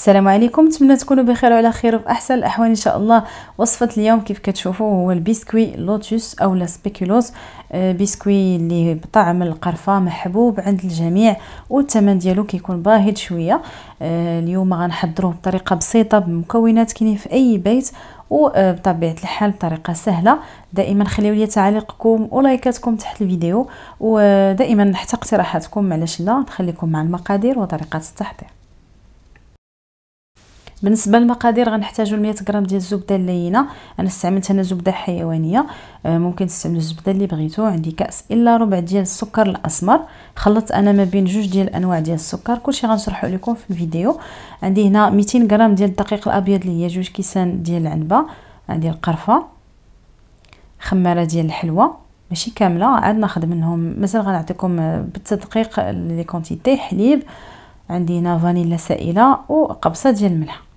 السلام عليكم نتمنى تكونوا بخير وعلى خير وفي احسن الاحوال ان شاء الله وصفه اليوم كيف كتشوفوا هو البسكوي لوتوس اولا سبيكولوز آه، بسكوي اللي بطعم القرفه محبوب عند الجميع والثمن ديالو كيكون باهظ شويه آه، اليوم غنحضروه بطريقه بسيطه بمكونات كاينين في اي بيت وبطبيعه الحال بطريقه سهله دائما خليو لي تعاليقكم ولايكاتكم تحت الفيديو ودائما حتى اقتراحاتكم علاش لا نخليكم مع المقادير وطريقه التحضير بالنسبه للمقادير غنحتاجو 100 غرام ديال الزبده اللينه انا استعملت هنا زبده حيوانيه آه، ممكن تستعملوا الزبده اللي بغيتو عندي كاس الا ربع ديال السكر الاسمر خلطت انا ما بين جوج ديال الانواع ديال السكر كلشي غنشرحو لكم في الفيديو عندي هنا 200 غرام ديال الدقيق الابيض اللي هي جوج كيسان ديال العنبه عندي آه، القرفه خماره ديال الحلوه ماشي كامله عاد ناخذ منهم مثلا غنعطيكم آه، بالتدقيق لي كونتيتي حليب عندي هنا فانيلا سائله وقبصه ديال الملح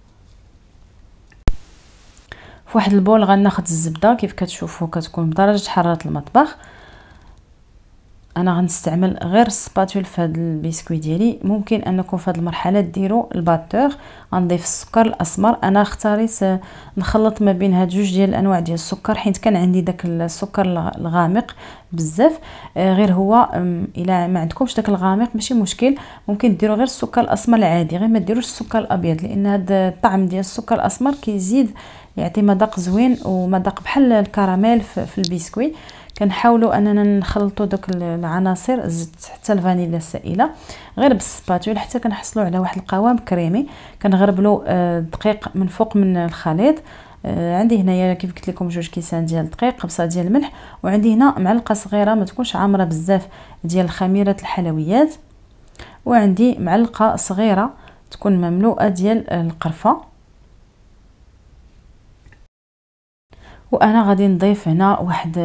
فواحد البول غناخذ الزبده كيف كتشوفوا كتكون بدرجه حراره المطبخ انا غنستعمل غير السباتول في هذا البسكوي ديالي ممكن انكم في هذه المرحله ديروا الباتور غنضيف السكر الاسمر انا اختاريت نخلط ما بين هاد جوج ديال الانواع ديال السكر حيت كان عندي داك السكر الغامق بزاف آه، غير هو الا ما عندكمش داك الغامق ماشي مشكل ممكن ديروا غير السكر الاسمر العادي غير ما ديروش السكر الابيض لان هاد الطعم ديال السكر الاسمر كيزيد كي يعطي مذاق زوين ومذاق بحال الكراميل في البسكوي كنحاولوا اننا نخلطوا دوك العناصر الزيت حتى الفانيلا السائله غير بالسباتول حتى كنحصلوا على واحد القوام كريمي كنغربلو آه، الدقيق من فوق من الخليط آه، عندي هنايا كيف قلت لكم جوج كيسان ديال الدقيق قبصه ديال الملح وعندي هنا معلقه صغيره ما تكونش عامره بزاف ديال خميره الحلويات وعندي معلقه صغيره تكون مملوءه ديال القرفه وانا غادي نضيف هنا واحد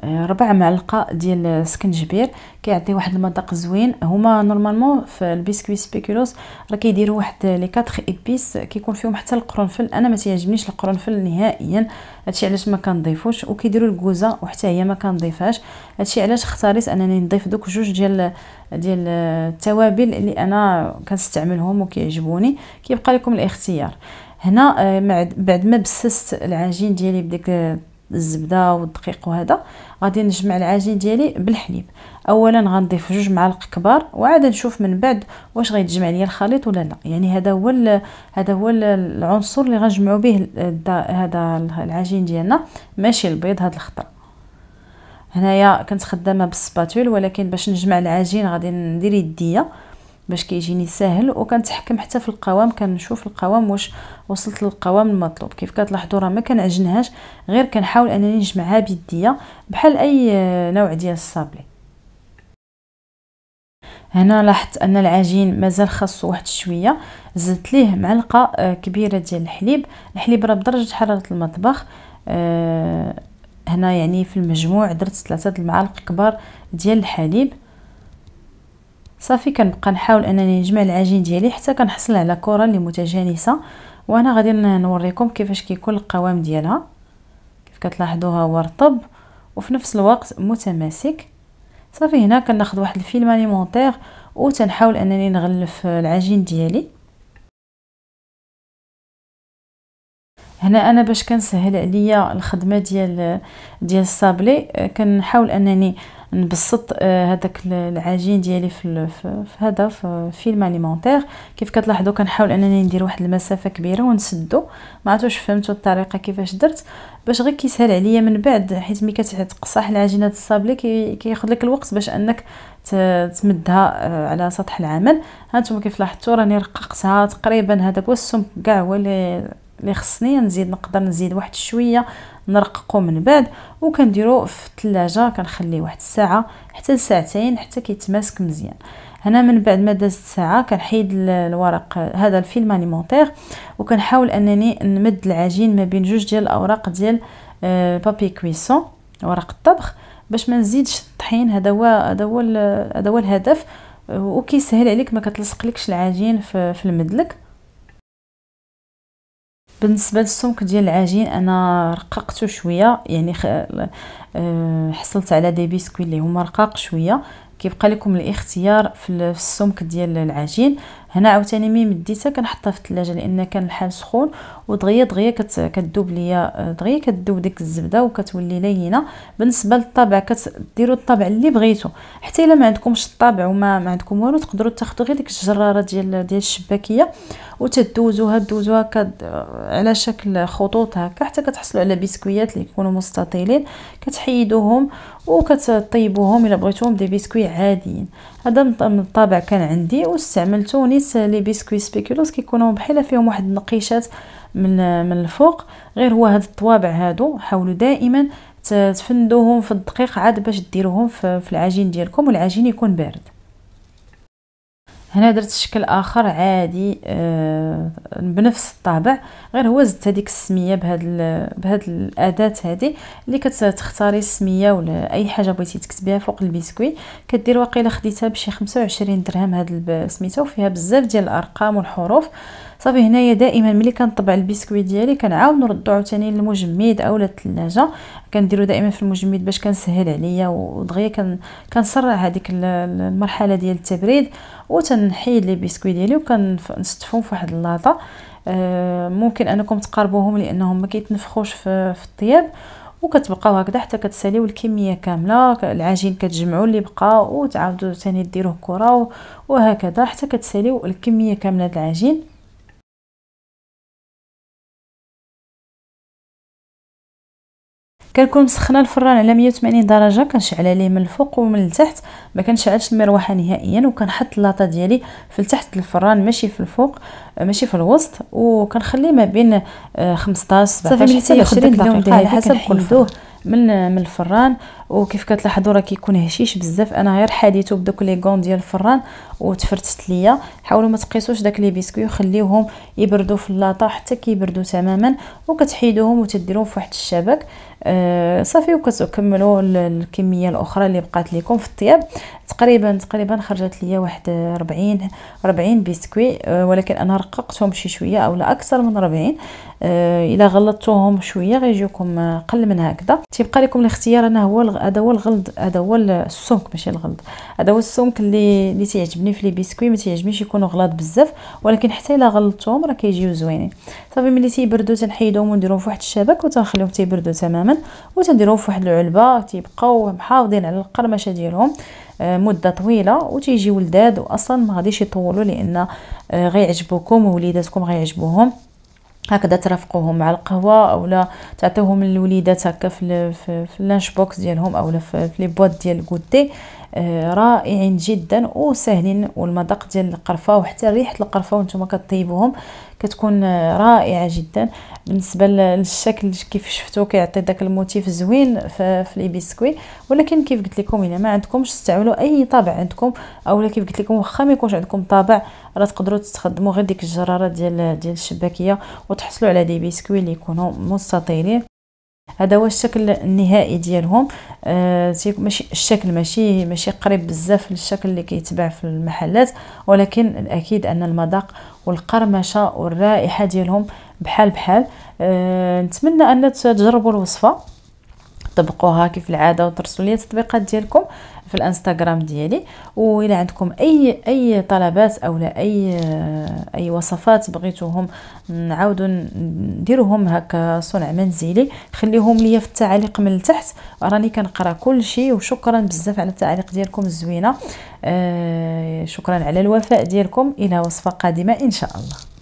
آه، ربع معلقه ديال السكنجبير كيعطي واحد المذاق زوين هما نورمالمون في البسكوي سبيكولوس راه كيديروا واحد لي 4 ايبيس كيكون فيهم حتى القرنفل انا ما تيعجبنيش القرنفل نهائيا هادشي علاش ما كنضيفوش وكيديروا الكوزه وحتى هي ما كنضيفهاش هادشي علاش اختاريت انني نضيف دوك جوج ديال ديال التوابل اللي انا كنستعملهم وكيعجبوني كيبقى لكم الاختيار هنا آه، بعد ما بسست العجين ديالي بديك آه، الزبده والدقيق وهذا غادي نجمع العجين ديالي بالحليب اولا غنضيف جوج معالق كبار وعاد نشوف من بعد واش غيتجمع ليا الخليط ولا لا يعني هذا هو هذا هو العنصر اللي غنجمعوا به هذا العجين ديالنا ماشي البيض هذا الخضر هنايا كنت خدامه بالسباتول ولكن باش نجمع العجين غادي ندير يديه باش كيجيني ساهل وكنتحكم حتى في القوام كنشوف القوام واش وصلت للقوام المطلوب كيف كتلاحظوا راه ما كنعجنهاش غير كنحاول انني نجمعها بيديا بحال اي نوع ديال الصابلي هنا لاحظت ان العجين مازال خاصو واحد شويه زدت ليه معلقه آه، كبيره ديال الحليب الحليب راه بدرجه حراره المطبخ آه، هنا يعني في المجموع درت ثلاثه المعالق كبار ديال الحليب صافي كنبقى نحاول انني نجمع العجين ديالي حتى كنحصل على كره اللي متجانسه وانا غادي نوريكم كيفاش كيكون القوام ديالها كيف كتلاحظوها هو رطب وفي نفس الوقت متماسك صافي هنا كناخذ واحد الفيلم انيمونتير وتنحاول انني نغلف العجين ديالي هنا انا باش كنسهل عليا الخدمه ديال ديال الصابلي كنحاول انني نبسط آه، هذاك العجين ديالي في هذا في فيلم اليمونتير كيف كتلاحظوا كنحاول انني ندير واحد المسافه كبيره ونسدو ما عرفتش فهمتوا الطريقه كيفاش درت باش غير كيسهل عليا من بعد حيت ملي كتقصح ديال الصابلي كياخذ لك الوقت باش انك تمدها آه، على سطح العمل ها نتوما كيف لاحظتوا راني رققتها تقريبا هذاك هو السمك كاع هو اللي اللي خصني نزيد نقدر نزيد واحد شويه نرققو من بعد وكنديرو في الثلاجه كنخليه واحد الساعه حتى لساعتين حتى كيتماسك مزيان هنا من بعد ما دازت ساعه كنحيد الورق هذا الفيلم اليمونتير وكنحاول انني نمد العجين ما بين جوج ديال الاوراق ديال بابي آه، كويسون ورق الطبخ باش ما نزيدش الطحين هذا هو هذا هو هذا هو الهدف وكيسهل عليك ما كتلصقلكش العجين في, في المدلك بالنسبه للسمك ديال العجين انا رققته شويه يعني خ... أه حصلت على دي بيسكوي اللي هما رقاق شويه كيبقى لكم الاختيار في السمك ديال العجين هنا عاوتاني مي مديتها كنحطها في الثلاجه لان كان الحال سخون ودغيا دغيا كت... كتذوب ليا دغيا كتذوب ديك الزبده وكتولي لينه بالنسبه للطابع كديروا الطابع اللي بغيتو حتى الا ما عندكمش الطابع وما ما عندكم والو تقدروا تاخذوا غير ديك الجراره ديال ديال الشباكيه وتدوزوها دوزوها كد... على شكل خطوط هكا حتى كتحصلوا على بسكويات اللي يكونوا مستطيلين كتحيدوهم وكتطيبوهم الا بغيتوهم دي بسكوي عاديين هذا من الطابع كان عندي واستعملته البيس لي بيسكوي سبيكولوس كيكونوا بحال فيهم واحد النقيشات من من الفوق غير هو هاد الطوابع هادو حاولوا دائما تفندوهم في الدقيق عاد باش ديروهم في العجين ديالكم والعجين يكون بارد هنا درت شكل اخر عادي آه بنفس الطابع غير هو زدت هذيك السميه بهاد بهاد الاداه هذه اللي كتختاري السميه ولا اي حاجه بغيتي تكتبيها فوق البسكوي كدير واقيلا خديتها بشي 25 درهم هاد سميتها وفيها بزاف ديال الارقام والحروف صافي هنايا دائما ملي كنطبع البسكويت ديالي كنعاود نردو عاوتاني للمجمد اولا الثلاجه كنديرو دائما في المجمد باش كنسهل عليا ودغيا كنسرع هذيك المرحله ديال التبريد وتنحيد لي بسكويت ديالي وكنستفهم في واحد اللاطه آه، ممكن انكم تقربوهم لانهم ما كيتنفخوش في, في الطياب وكتبقاو هكذا حتى كتساليو الكميه كامله العجين كتجمعوا اللي بقى وتعاودوا ثاني ديروه كره وهكذا حتى كتساليو الكميه كامله د العجين كنكون مسخنه الفران على 180 درجه كنشعل عليه من الفوق ومن التحت ما كنشعلش المروحه نهائيا وكنحط اللاطه ديالي في التحت الفران ماشي في الفوق آه، ماشي في الوسط وكنخليه ما بين 15 آه، 17 حتى 20 دقيقه على حسب كل من من الفران وكيف كتلاحظوا راه كيكون هشيش بزاف انا غير حديتو بدوك لي غون ديال الفران وتفرتت ليا حاولوا ما تقيسوش داك لي بيسكوي خليوهم يبردوا في اللاطا حتى كيبردوا تماما وكتحيدوهم وتديروهم في واحد الشبك آه صافي وكتكملوا الكميه الاخرى اللي بقات لكم في الطياب تقريبا تقريبا خرجت ليا واحد 40 40 بيسكوي آه ولكن انا رققتهم شي شويه اولا اكثر من 40 آه الا غلطتوهم شويه غيجيوكم قل من هكذا تيبقى لكم الاختيار انا هو هذا هو الغلط هذا هو السمك ماشي الغلط هذا هو السمك اللي اللي تيعجبني في لي بيسكوي ما تيعجبنيش يكونوا غلاط بزاف ولكن حتى الا غلطتهم راه كيجيو زوينين صافي ملي تيبردو تنحيدهم ونديرهم في واحد الشبك وتنخليهم تيبردو تماما وتنديرهم في واحد العلبه تيبقاو محافظين على القرمشه ديالهم آه، مده طويله وتيجيو لذاد واصلا ما غاديش يطولوا لان آه، غيعجبوكم ووليداتكم غيعجبوهم هكذا ترافقوهم مع القهوه اولا تعطيوهم للوليدات هكا في في اللانش بوكس ديالهم اولا في لي بواط ديال كوتي آه، رائعين جدا وسهلين والمذاق ديال القرفه وحتى ريحه القرفه وانتم كطيبوهم كتكون رائعه جدا بالنسبه للشكل كيف شفتو كيعطي داك الموتيف زوين في البيسكوي ولكن كيف قلت لكم الا ما عندكمش استعملوا اي طابع عندكم اولا كيف قلت لكم واخا ما يكونش عندكم طابع راه تقدروا تستخدموا غير ديك الجراره ديال ديال الشباكيه وتحصلوا على دي بيسكوي اللي يكونوا مستطيلين هذا هو الشكل النهائي ديالهم آه ماشي الشكل ماشي ماشي قريب بزاف للشكل اللي كيتباع في المحلات ولكن الاكيد ان المذاق والقرمشه والرائحه ديالهم بحال بحال آه نتمنى ان تجربوا الوصفه طبقوها كيف العاده وترسلوا لي التطبيقات ديالكم في الانستغرام ديالي وإلا عندكم اي اي طلبات او لا اي اي وصفات بغيتوهم نعاودو نديروهم هكا صنع منزلي خليهم ليا في التعاليق من التحت راني كنقرا كل شيء وشكرا بزاف على التعاليق ديالكم الزوينه آه شكرا على الوفاء ديالكم الى وصفه قادمه ان شاء الله